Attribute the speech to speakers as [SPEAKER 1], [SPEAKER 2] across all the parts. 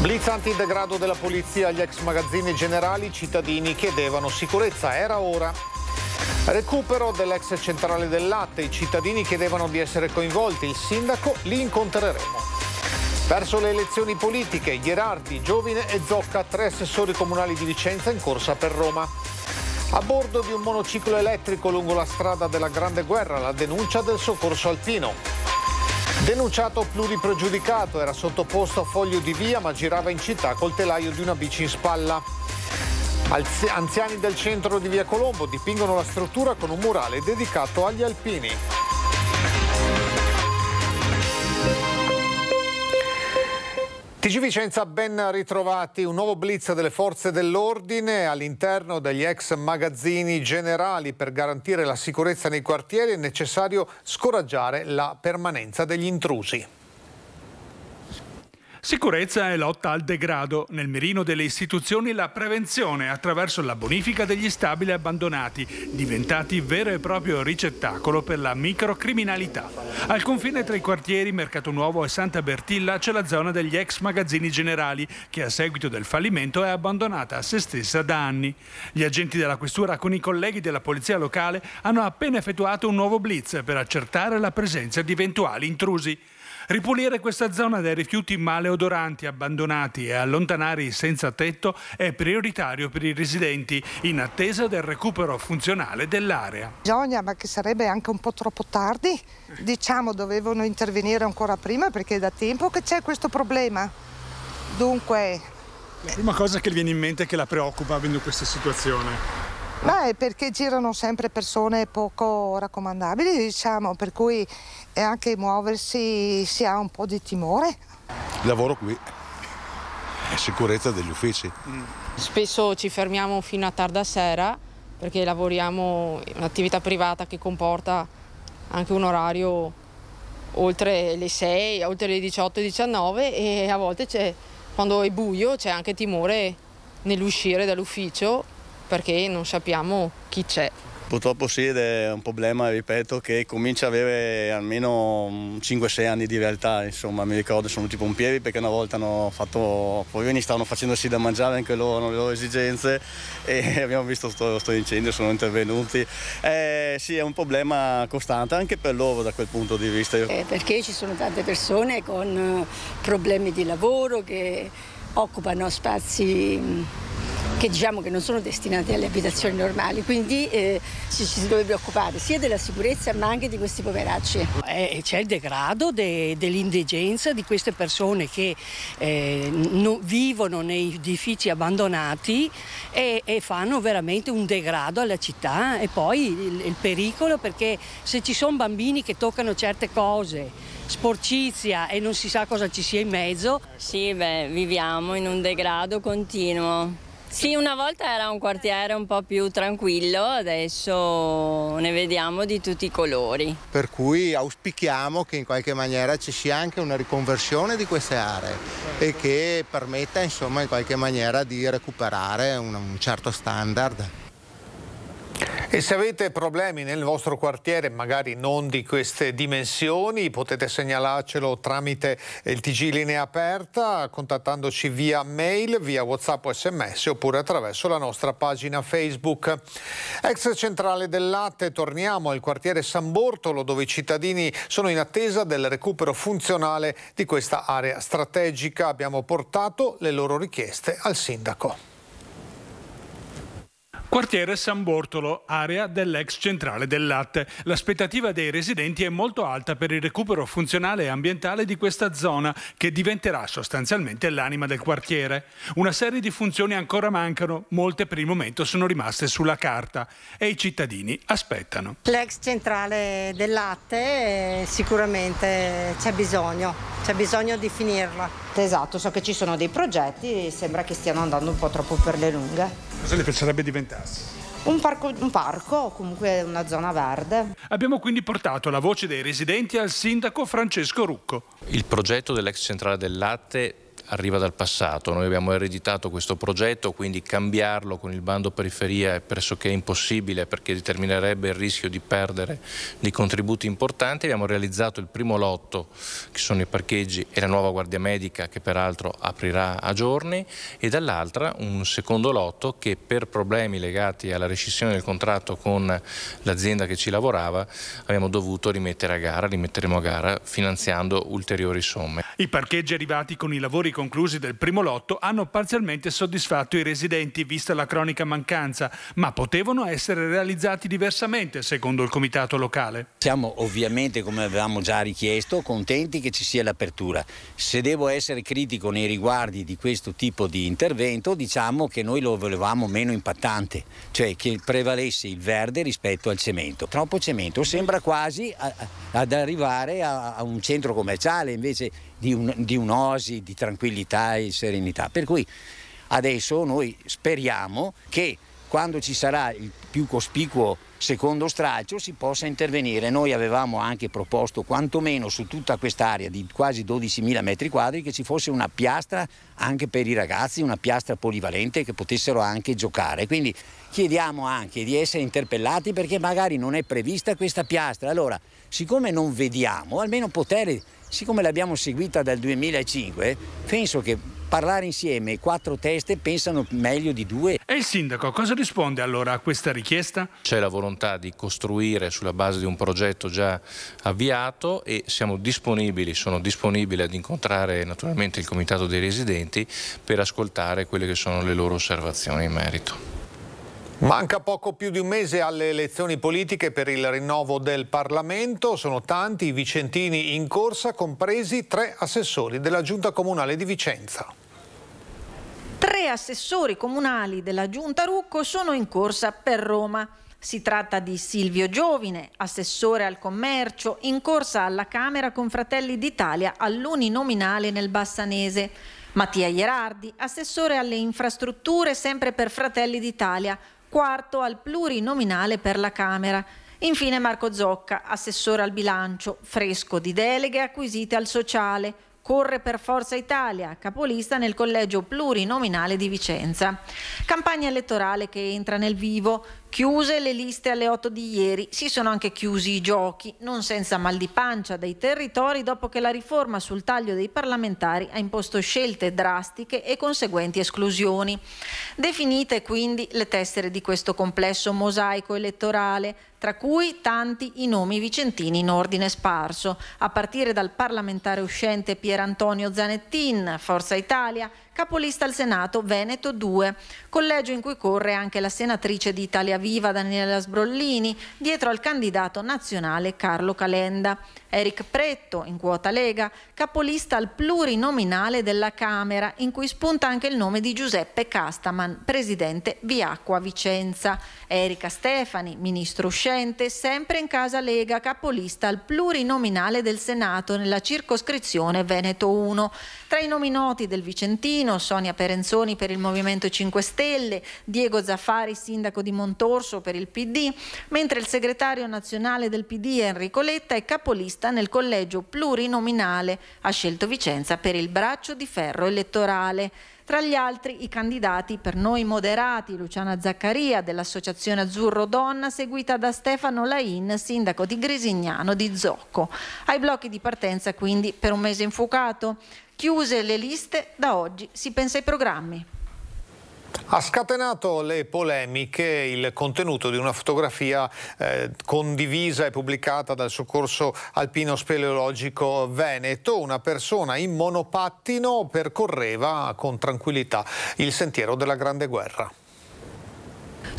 [SPEAKER 1] Blitz antidegrado della polizia agli ex magazzini generali, cittadini chiedevano sicurezza, era ora. Recupero dell'ex centrale del latte, i cittadini chiedevano di essere coinvolti, il sindaco li incontreremo. Verso le elezioni politiche, Gherardi, Giovine e Zocca, tre assessori comunali di Vicenza in corsa per Roma. A bordo di un monociclo elettrico lungo la strada della Grande Guerra, la denuncia del soccorso alpino. Denunciato pluripregiudicato, era sottoposto a foglio di via ma girava in città col telaio di una bici in spalla. anziani del centro di via Colombo dipingono la struttura con un murale dedicato agli alpini. TG Vicenza ben ritrovati, un nuovo blitz delle forze dell'ordine all'interno degli ex magazzini generali per garantire la sicurezza nei quartieri è necessario scoraggiare la permanenza degli intrusi.
[SPEAKER 2] Sicurezza e lotta al degrado. Nel mirino delle istituzioni la prevenzione attraverso la bonifica degli stabili abbandonati, diventati vero e proprio ricettacolo per la microcriminalità. Al confine tra i quartieri Mercato Nuovo e Santa Bertilla c'è la zona degli ex magazzini generali, che a seguito del fallimento è abbandonata a se stessa da anni. Gli agenti della questura con i colleghi della polizia locale hanno appena effettuato un nuovo blitz per accertare la presenza di eventuali intrusi. Ripulire questa zona dai rifiuti male maleodati maleodoranti abbandonati e allontanare i senza tetto è prioritario per i residenti in attesa del recupero funzionale dell'area.
[SPEAKER 3] Bisogna, ma che sarebbe anche un po' troppo tardi, diciamo dovevano intervenire ancora prima perché è da tempo che c'è questo problema. Dunque...
[SPEAKER 2] La prima cosa che viene in mente è che la preoccupa avendo questa situazione.
[SPEAKER 3] Beh, perché girano sempre persone poco raccomandabili, diciamo, per cui anche muoversi si ha un po' di timore
[SPEAKER 4] lavoro qui è sicurezza degli uffici.
[SPEAKER 5] Spesso ci fermiamo fino a tarda sera perché lavoriamo in un'attività privata che comporta anche un orario oltre le 6, oltre le 18, 19 e a volte quando è buio c'è anche timore nell'uscire dall'ufficio perché non sappiamo chi c'è.
[SPEAKER 6] Purtroppo sì ed è un problema, ripeto, che comincia ad avere almeno 5-6 anni di realtà, insomma mi ricordo sono tipo un piedi perché una volta hanno fatto, poverini stavano facendosi da mangiare anche loro, hanno le loro esigenze e abbiamo visto questo incendio, sono intervenuti. Eh, sì è un problema costante anche per loro da quel punto di vista. Eh,
[SPEAKER 5] perché ci sono tante persone con eh, problemi di lavoro che occupano spazi che diciamo che non sono destinate alle abitazioni normali, quindi eh, ci, ci, si dovrebbe occupare sia della sicurezza ma anche di questi poveracci. Eh, c'è il degrado de, dell'indegenza di queste persone che eh, no, vivono nei edifici abbandonati e, e, fanno veramente un degrado alla città e poi il, il pericolo perché se ci sono bambini che toccano certe cose sporcizia e non si sa cosa ci sia in mezzo. Sì, beh, viviamo in un degrado continuo sì, una volta era un quartiere un po' più tranquillo, adesso ne vediamo di tutti i colori.
[SPEAKER 1] Per cui auspichiamo che in qualche maniera ci sia anche una riconversione di queste aree e che permetta insomma in qualche maniera di recuperare un, un certo standard. E se avete problemi nel vostro quartiere, magari non di queste dimensioni, potete segnalarcelo tramite eh, il TG Linea Aperta, contattandoci via mail, via WhatsApp o SMS oppure attraverso la nostra pagina Facebook. Ex centrale del latte, torniamo al quartiere San Bortolo dove i cittadini sono in attesa del recupero funzionale di questa area strategica. Abbiamo portato le loro richieste al sindaco.
[SPEAKER 2] Quartiere San Bortolo, area dell'ex centrale del latte. L'aspettativa dei residenti è molto alta per il recupero funzionale e ambientale di questa zona, che diventerà sostanzialmente l'anima del quartiere. Una serie di funzioni ancora mancano, molte per il momento sono rimaste sulla carta e i cittadini aspettano.
[SPEAKER 5] L'ex centrale del latte eh, sicuramente c'è bisogno, c'è bisogno di finirla. Esatto, so che ci sono dei progetti, sembra che stiano andando un po' troppo per le lunghe.
[SPEAKER 2] Cosa le piacerebbe diventarsi?
[SPEAKER 5] Un parco, un parco, o comunque una zona verde. Abbiamo
[SPEAKER 2] quindi portato la voce dei residenti al sindaco Francesco Rucco. Il progetto dell'ex centrale
[SPEAKER 3] del latte arriva dal passato. Noi abbiamo ereditato questo progetto, quindi cambiarlo con il bando periferia è pressoché impossibile perché determinerebbe il rischio di perdere dei contributi importanti. Abbiamo realizzato il primo lotto, che sono i parcheggi e la nuova guardia medica che peraltro aprirà a giorni e dall'altra un secondo lotto che per problemi legati alla rescissione del contratto con l'azienda che ci lavorava abbiamo dovuto rimettere a gara, rimetteremo a gara finanziando ulteriori somme.
[SPEAKER 2] I parcheggi arrivati con i lavori conclusi del primo lotto hanno parzialmente soddisfatto i residenti, vista la cronica mancanza, ma potevano essere realizzati diversamente, secondo il comitato locale.
[SPEAKER 6] Siamo ovviamente, come avevamo già richiesto, contenti che ci sia l'apertura. Se devo essere critico nei riguardi di questo tipo di intervento, diciamo che noi lo volevamo meno impattante, cioè che prevalesse il verde rispetto al cemento. Troppo cemento, sembra quasi ad arrivare a un centro commerciale, invece di, un, di un'osi, di tranquillità e serenità. Per cui adesso noi speriamo che quando ci sarà il più cospicuo secondo stralcio si possa intervenire. Noi avevamo anche proposto quantomeno su tutta quest'area di quasi 12.000 metri quadri che ci fosse una piastra anche per i ragazzi, una piastra polivalente che potessero anche giocare. Quindi chiediamo anche di essere interpellati perché magari non è prevista questa piastra. Allora, siccome non vediamo, almeno poter siccome l'abbiamo seguita dal 2005, penso che parlare insieme quattro teste pensano meglio di due. E il
[SPEAKER 3] sindaco cosa risponde allora a questa richiesta? C'è la volontà di costruire sulla base di un progetto già avviato e siamo disponibili, sono disponibile ad incontrare naturalmente il comitato dei residenti per ascoltare quelle che sono le loro osservazioni in merito.
[SPEAKER 1] Manca poco più di un mese alle elezioni politiche per il rinnovo del Parlamento. Sono tanti i vicentini in corsa, compresi tre assessori della Giunta Comunale di Vicenza.
[SPEAKER 5] Tre assessori comunali della Giunta Rucco sono in corsa per Roma. Si tratta di Silvio Giovine, assessore al commercio, in corsa alla Camera con Fratelli d'Italia all'uninominale nel Bassanese. Mattia Ierardi, assessore alle infrastrutture sempre per Fratelli d'Italia, quarto al plurinominale per la Camera. Infine Marco Zocca, assessore al bilancio, fresco di deleghe acquisite al sociale, corre per Forza Italia, capolista nel collegio plurinominale di Vicenza. Campagna elettorale che entra nel vivo, Chiuse le liste alle 8 di ieri, si sono anche chiusi i giochi, non senza mal di pancia dei territori dopo che la riforma sul taglio dei parlamentari ha imposto scelte drastiche e conseguenti esclusioni. Definite quindi le tessere di questo complesso mosaico elettorale, tra cui tanti i nomi vicentini in ordine sparso, a partire dal parlamentare uscente Pier Antonio Zanettin, Forza Italia, capolista al Senato Veneto 2, collegio in cui corre anche la senatrice di Italia Viva Daniela Sbrollini, dietro al candidato nazionale Carlo Calenda. Eric Pretto, in quota Lega, capolista al plurinominale della Camera, in cui spunta anche il nome di Giuseppe Castaman, presidente Viacqua Vicenza. Erika Stefani, ministro uscente, sempre in casa Lega, capolista al plurinominale del Senato nella circoscrizione Veneto 1. Tra i nomi noti del Vicentino Torino, Sonia Perenzoni per il Movimento 5 Stelle, Diego Zaffari, sindaco di Montorso per il PD, mentre il segretario nazionale del PD Enrico Letta è capolista nel collegio plurinominale, ha scelto Vicenza per il braccio di ferro elettorale. Tra gli altri i candidati per noi moderati, Luciana Zaccaria dell'Associazione Azzurro Donna, seguita da Stefano Lain, sindaco di Grisignano di Zocco. Ai blocchi di partenza quindi per un mese infuocato. Chiuse le liste, da oggi si pensa ai programmi.
[SPEAKER 1] Ha scatenato le polemiche il contenuto di una fotografia eh, condivisa e pubblicata dal soccorso alpino speleologico Veneto. Una persona in monopattino percorreva con tranquillità il sentiero della Grande Guerra.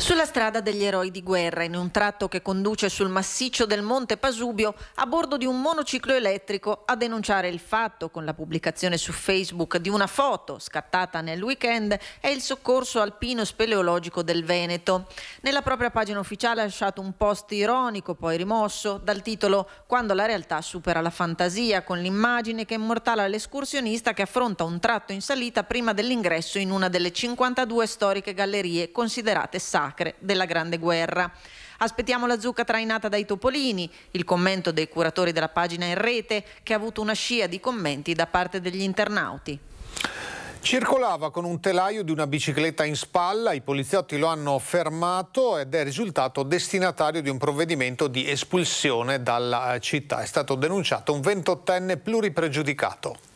[SPEAKER 5] Sulla strada degli eroi di guerra, in un tratto che conduce sul massiccio del Monte Pasubio, a bordo di un monociclo elettrico, a denunciare il fatto, con la pubblicazione su Facebook di una foto scattata nel weekend, è il soccorso alpino speleologico del Veneto. Nella propria pagina ufficiale ha lasciato un post ironico, poi rimosso, dal titolo Quando la realtà supera la fantasia, con l'immagine che immortala l'escursionista che affronta un tratto in salita prima dell'ingresso in una delle 52 storiche gallerie considerate sacre sacre della Grande Guerra. Aspettiamo la zucca trainata dai topolini, il commento dei curatori della pagina in rete che ha avuto una scia di commenti da parte degli internauti.
[SPEAKER 1] Circolava con un telaio di una bicicletta in spalla, i poliziotti lo hanno fermato ed è risultato destinatario di un provvedimento di espulsione dalla città. È stato denunciato un 28enne pluripregiudicato.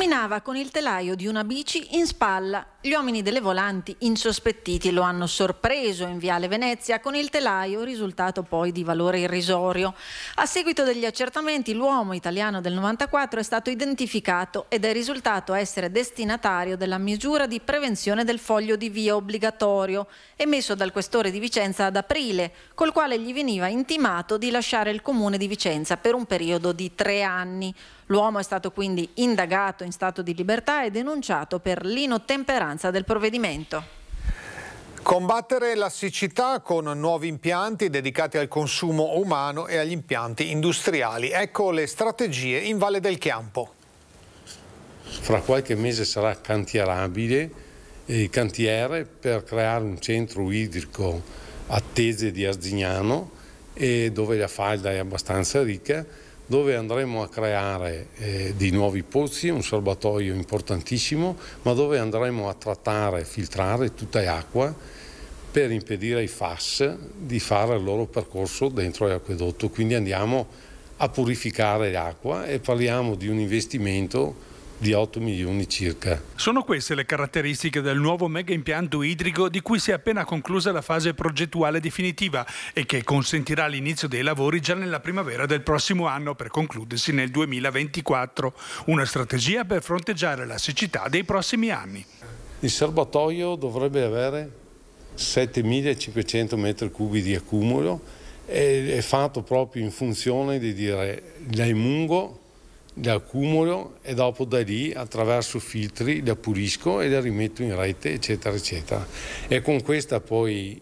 [SPEAKER 5] Camminava con il telaio di una bici in spalla. Gli uomini delle volanti, insospettiti, lo hanno sorpreso in Viale Venezia con il telaio, risultato poi di valore irrisorio. A seguito degli accertamenti, l'uomo italiano del 94 è stato identificato ed è risultato essere destinatario della misura di prevenzione del foglio di via obbligatorio, emesso dal questore di Vicenza ad aprile, col quale gli veniva intimato di lasciare il comune di Vicenza per un periodo di tre anni. L'uomo è stato quindi indagato in stato di libertà e denunciato per l'inottemperanza del provvedimento.
[SPEAKER 1] Combattere la siccità con nuovi impianti dedicati al consumo umano e agli impianti industriali. Ecco le strategie in Valle del Chiampo.
[SPEAKER 4] Fra qualche mese sarà cantierabile il eh, cantiere per creare un centro idrico a Tese di Arzignano eh, dove la falda è abbastanza ricca dove andremo a creare eh, dei nuovi pozzi, un serbatoio importantissimo, ma dove andremo a trattare, filtrare tutta l'acqua per impedire ai FAS di fare il loro percorso dentro l'acquedotto. Quindi andiamo a purificare l'acqua e parliamo di un investimento di 8 milioni circa.
[SPEAKER 2] Sono queste le caratteristiche del nuovo mega impianto idrico di cui si è appena conclusa la fase progettuale definitiva e che consentirà l'inizio dei lavori già nella primavera del prossimo anno per concludersi nel 2024, una strategia per fronteggiare la siccità dei prossimi anni.
[SPEAKER 4] Il serbatoio dovrebbe avere 7.500 metri cubi di accumulo, è fatto proprio in funzione di dire dai mungo le accumulo e dopo da lì attraverso filtri le pulisco e le rimetto in rete eccetera eccetera e con questa poi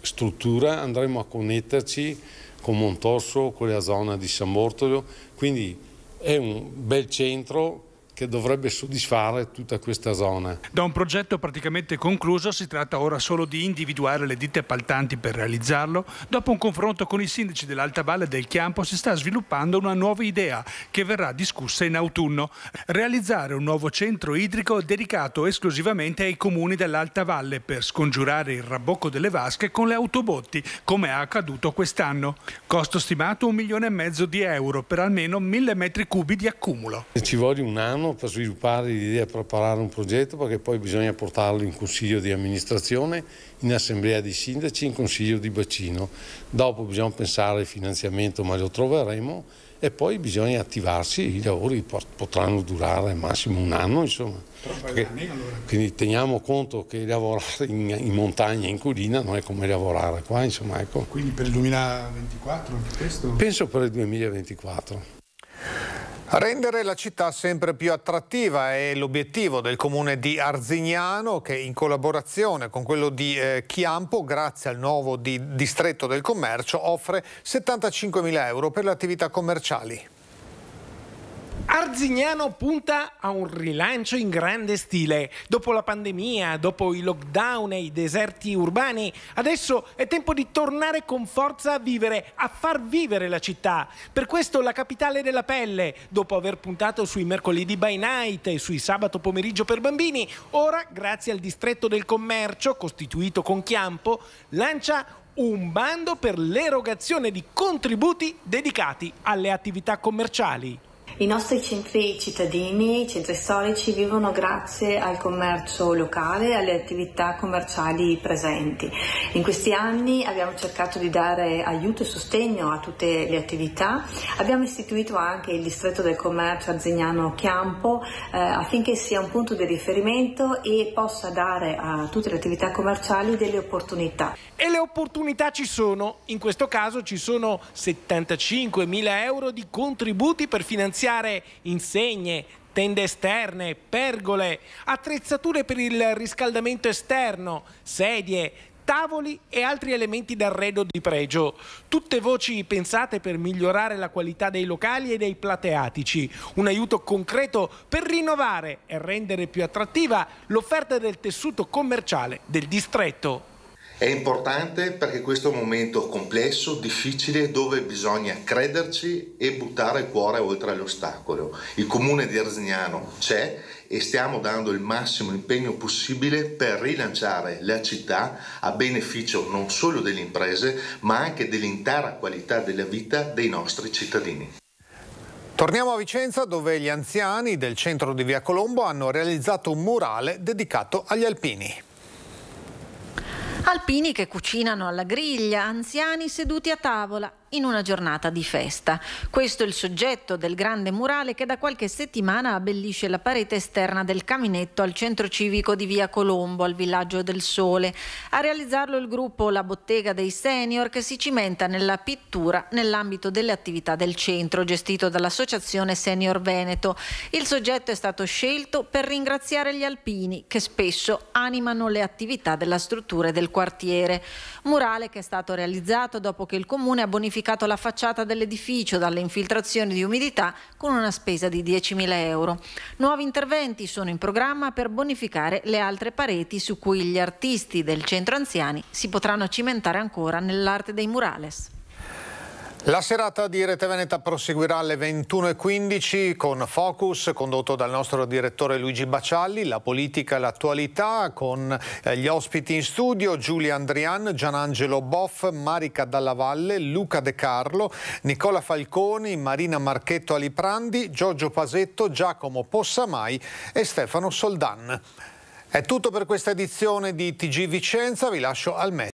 [SPEAKER 4] struttura andremo a connetterci con Montorso, con la zona di San Bortolo quindi è un bel centro che dovrebbe soddisfare tutta questa zona.
[SPEAKER 2] Da un progetto praticamente concluso si tratta ora solo di individuare le ditte appaltanti per realizzarlo. Dopo un confronto con i sindaci dell'Alta Valle del Chiampo si sta sviluppando una nuova idea che verrà discussa in autunno. Realizzare un nuovo centro idrico dedicato esclusivamente ai comuni dell'Alta Valle per scongiurare il rabocco delle vasche con le autobotti, come è accaduto quest'anno. Costo stimato un milione e mezzo di euro per almeno mille metri cubi di accumulo.
[SPEAKER 4] Ci vuole un anno lavoriamo per sviluppare l'idea e preparare un progetto perché poi bisogna portarlo in consiglio di amministrazione, in assemblea di sindaci, in consiglio di bacino. Dopo bisogna pensare al finanziamento ma lo troveremo e poi bisogna attivarsi, i lavori potranno durare massimo un anno insomma. Perché, Quindi teniamo conto che lavorare in, in montagna, in collina non è come lavorare qua insomma. Ecco. Quindi per il 2024
[SPEAKER 1] questo? Penso per il 2024. Rendere la città sempre più attrattiva è l'obiettivo del comune di Arzignano che in collaborazione con quello di eh, Chiampo, grazie al nuovo di, distretto del commercio, offre
[SPEAKER 3] 75.000 euro per le attività commerciali. Arzignano punta a un rilancio in grande stile. Dopo la pandemia, dopo i lockdown e i deserti urbani, adesso è tempo di tornare con forza a vivere, a far vivere la città. Per questo la capitale della pelle, dopo aver puntato sui mercoledì by night e sui sabato pomeriggio per bambini, ora, grazie al distretto del commercio, costituito con Chiampo, lancia un bando per l'erogazione di contributi dedicati alle attività commerciali.
[SPEAKER 5] I nostri centri cittadini, i centri storici vivono grazie al commercio locale e alle attività commerciali presenti. In questi anni abbiamo cercato di dare aiuto e sostegno a tutte le attività. Abbiamo istituito anche il distretto del commercio arzignano Chiampo eh, affinché sia un punto di riferimento e possa dare a tutte le attività
[SPEAKER 3] commerciali delle opportunità. E le opportunità ci sono, in questo caso ci sono 75 mila euro di contributi per finanziare iniziare insegne, tende esterne, pergole, attrezzature per il riscaldamento esterno, sedie, tavoli e altri elementi d'arredo di pregio. Tutte voci pensate per migliorare la qualità dei locali e dei plateatici. Un aiuto concreto per rinnovare e rendere più attrattiva l'offerta del tessuto commerciale del distretto.
[SPEAKER 1] È importante perché questo è un momento complesso, difficile, dove bisogna crederci e buttare il cuore oltre l'ostacolo. Il comune di Arzignano c'è e stiamo dando il massimo impegno possibile per rilanciare la città a beneficio non solo delle imprese, ma anche dell'intera qualità della vita dei nostri cittadini. Torniamo a Vicenza dove gli anziani del centro di Via Colombo hanno realizzato un murale dedicato agli alpini.
[SPEAKER 5] Alpini che cucinano alla griglia, anziani seduti a tavola, in una giornata di festa. Questo è il soggetto del grande murale che da qualche settimana abbellisce la parete esterna del caminetto al centro civico di Via Colombo, al Villaggio del Sole. A realizzarlo il gruppo La Bottega dei Senior che si cimenta nella pittura nell'ambito delle attività del centro gestito dall'Associazione Senior Veneto. Il soggetto è stato scelto per ringraziare gli alpini che spesso animano le attività della struttura e del quartiere. Murale che è stato realizzato dopo che il comune ha bonificato bonificato la facciata dell'edificio dalle infiltrazioni di umidità con una spesa di 10.000 euro. Nuovi interventi sono in programma per bonificare le altre pareti su cui gli artisti del centro anziani si potranno cimentare ancora nell'arte dei murales.
[SPEAKER 1] La serata di Rete Veneta proseguirà alle 21.15 con Focus, condotto dal nostro direttore Luigi Bacialli, la politica e l'attualità, con eh, gli ospiti in studio Giulia Andrian, Gianangelo Boff, Marica Dalla Valle, Luca De Carlo, Nicola Falconi, Marina Marchetto Aliprandi, Giorgio Pasetto, Giacomo Possamai e Stefano Soldan. È tutto per questa edizione di TG Vicenza, vi lascio al meglio.